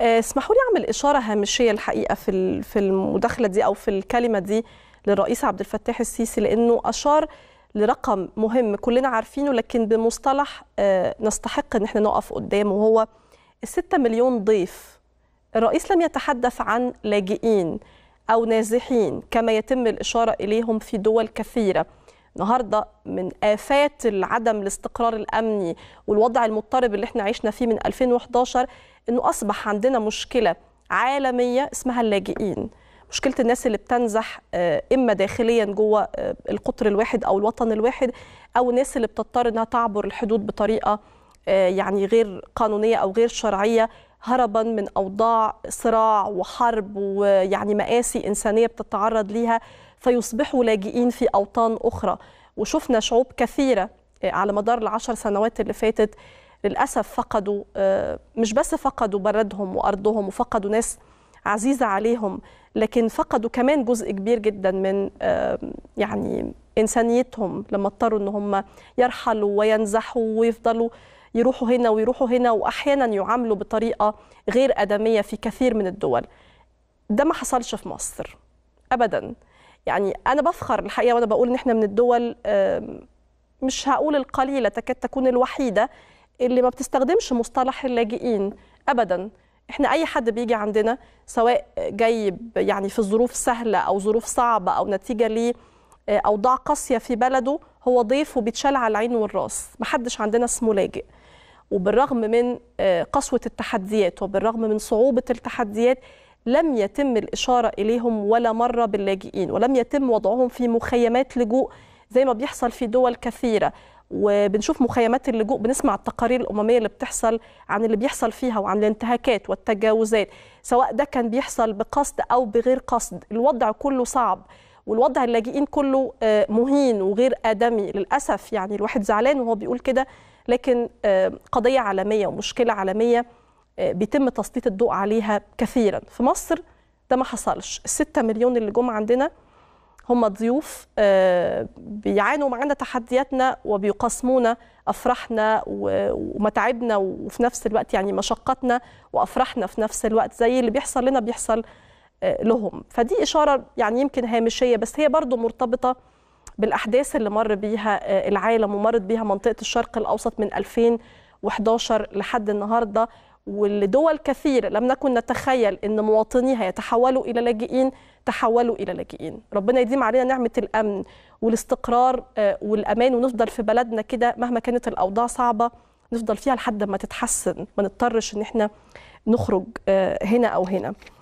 آه، اسمحوا لي اعمل اشاره هامشيه الحقيقه في في المداخله دي او في الكلمه دي للرئيس عبد الفتاح السيسي لانه اشار لرقم مهم كلنا عارفينه لكن بمصطلح آه، نستحق ان احنا نقف قدامه وهو الستة مليون ضيف الرئيس لم يتحدث عن لاجئين او نازحين كما يتم الاشاره اليهم في دول كثيره النهارده من آفات عدم الاستقرار الأمني والوضع المضطرب اللي احنا عشنا فيه من 2011 إنه أصبح عندنا مشكلة عالمية اسمها اللاجئين مشكلة الناس اللي بتنزح آه، إما داخليا جوه آه، القطر الواحد أو الوطن الواحد أو الناس اللي بتضطر إنها تعبر الحدود بطريقة آه، يعني غير قانونية أو غير شرعية هربا من أوضاع صراع وحرب ويعني مآسي إنسانية بتتعرض ليها فيصبحوا لاجئين في أوطان أخرى وشفنا شعوب كثيرة آه، على مدار العشر سنوات اللي فاتت للأسف فقدوا آه، مش بس فقدوا بلدهم وأرضهم وفقدوا ناس عزيزة عليهم لكن فقدوا كمان جزء كبير جدا من آه، يعني إنسانيتهم لما اضطروا إن هم يرحلوا وينزحوا ويفضلوا يروحوا هنا ويروحوا هنا وأحيانا يعاملوا بطريقة غير أدمية في كثير من الدول ده ما حصلش في مصر أبداً يعني انا بفخر الحقيقه وانا بقول ان احنا من الدول مش هقول القليله تكاد تكون الوحيده اللي ما بتستخدمش مصطلح اللاجئين ابدا احنا اي حد بيجي عندنا سواء جاي يعني في ظروف سهله او ظروف صعبه او نتيجه لاوضاع آه، اوضاع قاسيه في بلده هو ضيف وبيتشال على العين والراس محدش عندنا اسمه لاجئ وبالرغم من آه، قسوه التحديات وبالرغم من صعوبه التحديات لم يتم الإشارة إليهم ولا مرة باللاجئين ولم يتم وضعهم في مخيمات لجوء زي ما بيحصل في دول كثيرة وبنشوف مخيمات اللجوء بنسمع التقارير الأممية اللي بتحصل عن اللي بيحصل فيها وعن الانتهاكات والتجاوزات سواء ده كان بيحصل بقصد أو بغير قصد الوضع كله صعب والوضع اللاجئين كله آه، مهين وغير آدمي للأسف يعني الواحد زعلان وهو بيقول كده لكن آه، قضية عالمية ومشكلة عالمية بيتم تسليط الضوء عليها كثيرا في مصر ده ما حصلش الستة مليون اللي جم عندنا هم ضيوف آه، بيعانوا معانا تحدياتنا وبيقاسمونا افراحنا ومتاعبنا وفي نفس الوقت يعني مشقتنا وافراحنا في نفس الوقت زي اللي بيحصل لنا بيحصل آه، لهم فدي اشاره يعني يمكن هامشيه بس هي برضو مرتبطه بالاحداث اللي مر بيها آه، العالم ومرت بيها منطقه الشرق الاوسط من 2011 لحد النهارده ولدول كثيرة لم نكن نتخيل أن مواطنيها يتحولوا إلى لاجئين تحولوا إلى لاجئين ربنا يديم علينا نعمة الأمن والاستقرار آه، والأمان ونفضل في بلدنا كده مهما كانت الأوضاع صعبة نفضل فيها لحد ما تتحسن ما نضطرش أن احنا نخرج آه، هنا أو هنا